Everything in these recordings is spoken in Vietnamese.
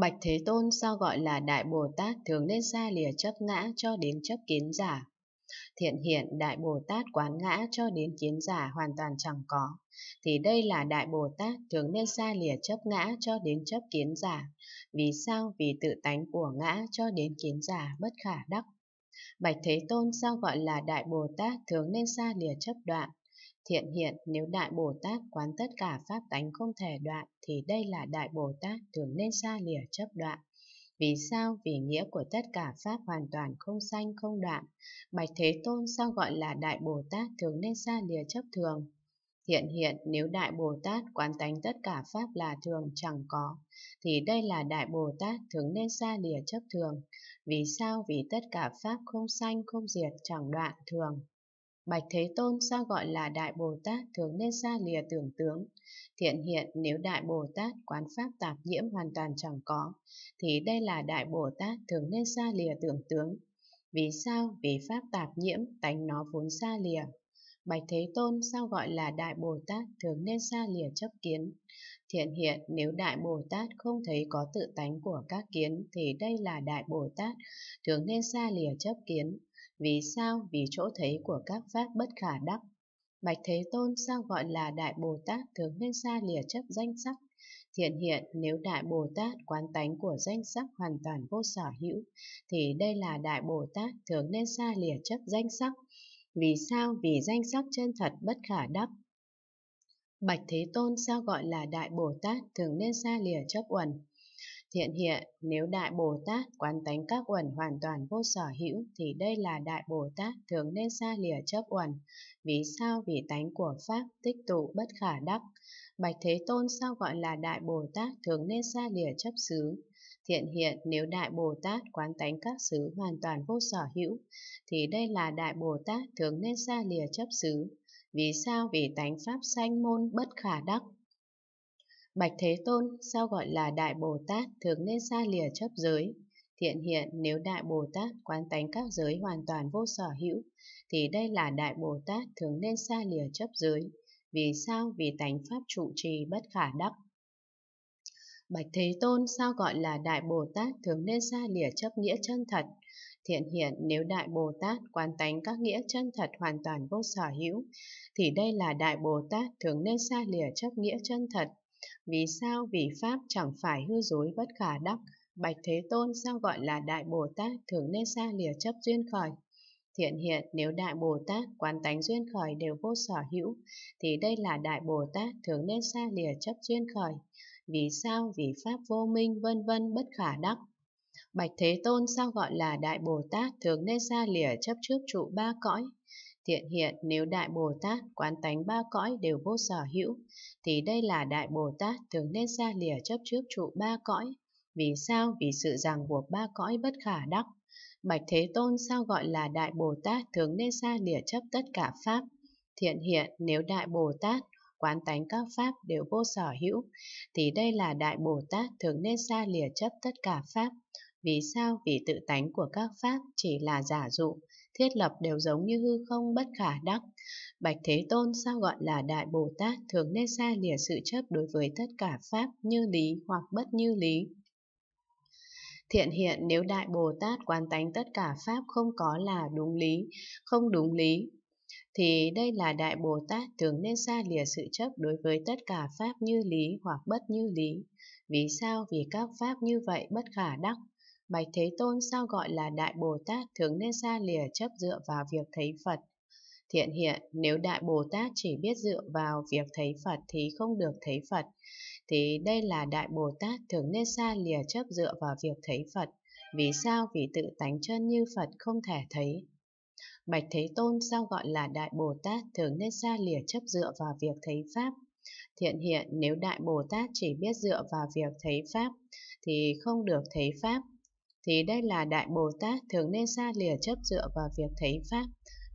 Bạch Thế Tôn sao gọi là Đại Bồ Tát thường nên xa lìa chấp ngã cho đến chấp kiến giả. Thiện hiện Đại Bồ Tát quán ngã cho đến kiến giả hoàn toàn chẳng có. Thì đây là Đại Bồ Tát thường nên xa lìa chấp ngã cho đến chấp kiến giả. Vì sao? Vì tự tánh của ngã cho đến kiến giả bất khả đắc. Bạch Thế Tôn sao gọi là Đại Bồ Tát thường nên xa lìa chấp đoạn. Thiện hiện nếu Đại Bồ Tát quán tất cả pháp tánh không thể đoạn thì đây là Đại Bồ Tát thường nên xa lìa chấp đoạn. Vì sao? Vì nghĩa của tất cả pháp hoàn toàn không sanh không đoạn. Bạch Thế Tôn sao gọi là Đại Bồ Tát thường nên xa lìa chấp thường? Thiện hiện nếu Đại Bồ Tát quán tánh tất cả pháp là thường chẳng có, thì đây là Đại Bồ Tát thường nên xa lìa chấp thường. Vì sao? Vì tất cả pháp không sanh không diệt chẳng đoạn thường. Bạch Thế Tôn sao gọi là Đại Bồ Tát thường nên xa lìa tưởng tướng. Thiện hiện nếu Đại Bồ Tát quán pháp tạp nhiễm hoàn toàn chẳng có, thì đây là Đại Bồ Tát thường nên xa lìa tưởng tướng. Vì sao? Vì pháp tạp nhiễm, tánh nó vốn xa lìa. Bạch Thế Tôn sao gọi là Đại Bồ Tát thường nên xa lìa chấp kiến. Thiện hiện nếu Đại Bồ Tát không thấy có tự tánh của các kiến thì đây là Đại Bồ Tát thường nên xa lìa chấp kiến. Vì sao? Vì chỗ thấy của các pháp bất khả đắc. Bạch Thế Tôn sao gọi là Đại Bồ Tát thường nên xa lìa chấp danh sắc. Thiện hiện nếu Đại Bồ Tát quán tánh của danh sắc hoàn toàn vô sở hữu, thì đây là Đại Bồ Tát thường nên xa lìa chấp danh sắc. Vì sao? Vì danh sắc chân thật bất khả đắc. Bạch Thế Tôn sao gọi là Đại Bồ Tát thường nên xa lìa chấp uẩn. Thiện hiện, nếu Đại Bồ Tát quán tánh các uẩn hoàn toàn vô sở hữu thì đây là Đại Bồ Tát thường nên xa lìa chấp uẩn. Vì sao? Vì tánh của Pháp tích tụ bất khả đắc. Bạch Thế Tôn sao gọi là Đại Bồ Tát thường nên xa lìa chấp xứ? Thiện hiện, nếu Đại Bồ Tát quán tánh các xứ hoàn toàn vô sở hữu thì đây là Đại Bồ Tát thường nên xa lìa chấp xứ. Vì sao? Vì tánh Pháp sanh môn bất khả đắc. Bạch Thế Tôn sao gọi là Đại Bồ Tát thường nên xa lìa chấp giới. Thiện hiện nếu Đại Bồ Tát quán tánh các giới hoàn toàn vô sở hữu, thì đây là Đại Bồ Tát thường nên xa lìa chấp giới. Vì sao? Vì tánh Pháp trụ trì bất khả đắc. Bạch Thế Tôn sao gọi là Đại Bồ Tát thường nên xa lìa chấp nghĩa chân thật. Thiện hiện nếu Đại Bồ Tát quán tánh các nghĩa chân thật hoàn toàn vô sở hữu, thì đây là Đại Bồ Tát thường nên xa lìa chấp nghĩa chân thật vì sao vì Pháp chẳng phải hư dối bất khả đắc, Bạch Thế Tôn sao gọi là Đại Bồ Tát thường nên xa lìa chấp duyên khởi? Thiện hiện nếu Đại Bồ Tát, quán tánh duyên khởi đều vô sở hữu, thì đây là Đại Bồ Tát thường nên xa lìa chấp duyên khởi. Vì sao vì Pháp vô minh vân vân bất khả đắc? Bạch Thế Tôn sao gọi là Đại Bồ Tát thường nên xa lìa chấp trước trụ ba cõi? Thiện hiện nếu Đại Bồ Tát quán tánh ba cõi đều vô sở hữu, thì đây là Đại Bồ Tát thường nên xa lìa chấp trước trụ ba cõi. Vì sao? Vì sự ràng buộc ba cõi bất khả đắc. Bạch Thế Tôn sao gọi là Đại Bồ Tát thường nên xa lìa chấp tất cả Pháp? Thiện hiện nếu Đại Bồ Tát quán tánh các Pháp đều vô sở hữu, thì đây là Đại Bồ Tát thường nên xa lìa chấp tất cả Pháp. Vì sao vì tự tánh của các pháp chỉ là giả dụ, thiết lập đều giống như hư không bất khả đắc. Bạch Thế Tôn sao gọi là Đại Bồ Tát thường nên xa lìa sự chấp đối với tất cả pháp như lý hoặc bất như lý. Thiện hiện nếu Đại Bồ Tát quán tánh tất cả pháp không có là đúng lý, không đúng lý, thì đây là Đại Bồ Tát thường nên xa lìa sự chấp đối với tất cả pháp như lý hoặc bất như lý. Vì sao? Vì các pháp như vậy bất khả đắc, Bạch Thế Tôn sao gọi là Đại Bồ Tát thường nên xa lìa chấp dựa vào việc thấy Phật. Thiện hiện, nếu Đại Bồ Tát chỉ biết dựa vào việc thấy Phật thì không được thấy Phật, thì đây là Đại Bồ Tát thường nên xa lìa chấp dựa vào việc thấy Phật. Vì sao? Vì tự tánh chân như Phật không thể thấy. Bạch Thế Tôn sao gọi là Đại Bồ Tát thường nên xa lìa chấp dựa vào việc thấy Pháp. Thiện hiện, nếu Đại Bồ Tát chỉ biết dựa vào việc thấy Pháp, thì không được thấy Pháp thì đây là Đại Bồ Tát thường nên xa lìa chấp dựa vào việc thấy Pháp.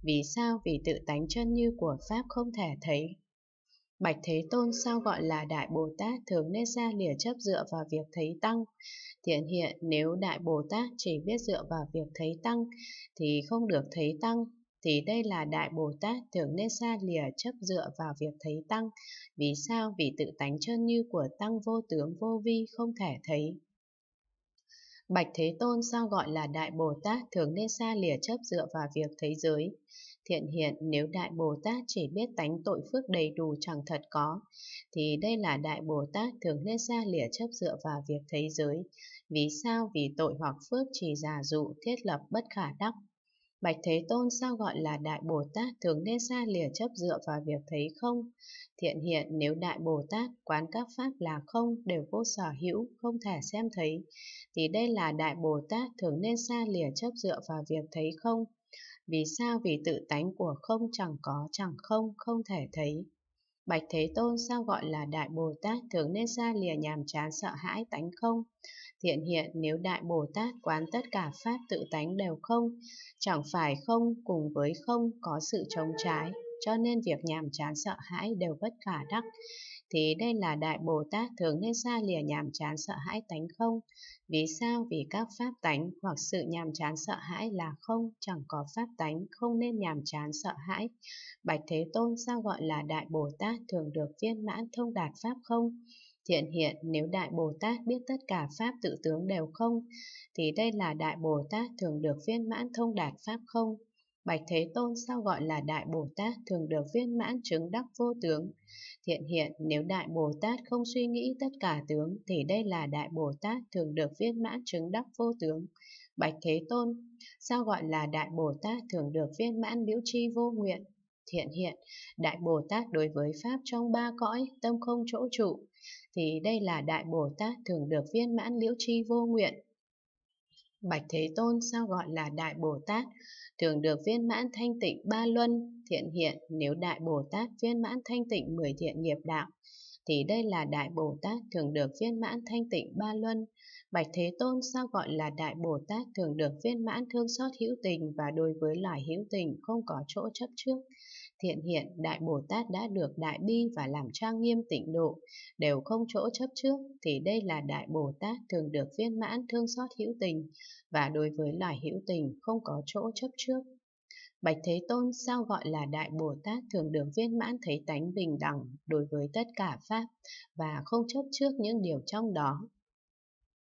Vì sao? Vì tự tánh chân như của Pháp không thể thấy. Bạch Thế Tôn sao gọi là Đại Bồ Tát thường nên xa lìa chấp dựa vào việc thấy Tăng? Thiện hiện nếu Đại Bồ Tát chỉ biết dựa vào việc thấy Tăng thì không được thấy Tăng, thì đây là Đại Bồ Tát thường nên xa lìa chấp dựa vào việc thấy Tăng. Vì sao? Vì tự tánh chân như của Tăng vô tướng vô vi không thể thấy. Bạch Thế Tôn sao gọi là Đại Bồ Tát thường nên xa lìa chấp dựa vào việc thế giới. Thiện hiện nếu Đại Bồ Tát chỉ biết tánh tội phước đầy đủ chẳng thật có, thì đây là Đại Bồ Tát thường nên xa lìa chấp dựa vào việc thế giới. Vì sao? Vì tội hoặc phước chỉ giả dụ thiết lập bất khả đắc Bạch Thế Tôn sao gọi là Đại Bồ Tát thường nên xa lìa chấp dựa vào việc thấy không? Thiện hiện nếu Đại Bồ Tát quán các pháp là không đều vô sở hữu, không thể xem thấy, thì đây là Đại Bồ Tát thường nên xa lìa chấp dựa vào việc thấy không? Vì sao? Vì tự tánh của không chẳng có chẳng không, không thể thấy. Bạch Thế Tôn sao gọi là Đại Bồ Tát thường nên xa lìa nhàm chán sợ hãi tánh không? Thiện hiện nếu Đại Bồ Tát quán tất cả Pháp tự tánh đều không, chẳng phải không cùng với không có sự chống trái, cho nên việc nhàm chán sợ hãi đều bất khả đắc. Thì đây là Đại Bồ Tát thường nên xa lìa nhàm chán sợ hãi tánh không. Vì sao? Vì các pháp tánh hoặc sự nhàm chán sợ hãi là không, chẳng có pháp tánh, không nên nhàm chán sợ hãi. Bạch Thế Tôn sao gọi là Đại Bồ Tát thường được viên mãn thông đạt pháp không? Thiện hiện nếu Đại Bồ Tát biết tất cả Pháp tự tướng đều không, thì đây là Đại Bồ Tát thường được viên mãn thông đạt Pháp không. Bạch Thế Tôn sao gọi là Đại Bồ Tát thường được viên mãn chứng đắc vô tướng. Thiện hiện, nếu Đại Bồ Tát không suy nghĩ tất cả tướng, thì đây là Đại Bồ Tát thường được viên mãn chứng đắc vô tướng. Bạch Thế Tôn, sao gọi là Đại Bồ Tát thường được viên mãn liễu chi vô nguyện? Thiện hiện, Đại Bồ Tát đối với Pháp trong ba cõi, tâm không chỗ trụ, thì đây là Đại Bồ Tát thường được viên mãn liễu chi vô nguyện. Bạch Thế Tôn sao gọi là Đại Bồ Tát, thường được viên mãn thanh tịnh ba luân, thiện hiện nếu Đại Bồ Tát viên mãn thanh tịnh mười thiện nghiệp đạo, thì đây là Đại Bồ Tát thường được viên mãn thanh tịnh ba luân. Bạch Thế Tôn sao gọi là Đại Bồ Tát thường được viên mãn thương xót hữu tình và đối với loài hữu tình không có chỗ chấp trước. Thiện hiện, Đại Bồ Tát đã được đại bi và làm trang nghiêm tịnh độ, đều không chỗ chấp trước, thì đây là Đại Bồ Tát thường được viên mãn thương xót hữu tình, và đối với loài hữu tình không có chỗ chấp trước. Bạch Thế Tôn sao gọi là Đại Bồ Tát thường được viên mãn thấy tánh bình đẳng đối với tất cả Pháp và không chấp trước những điều trong đó.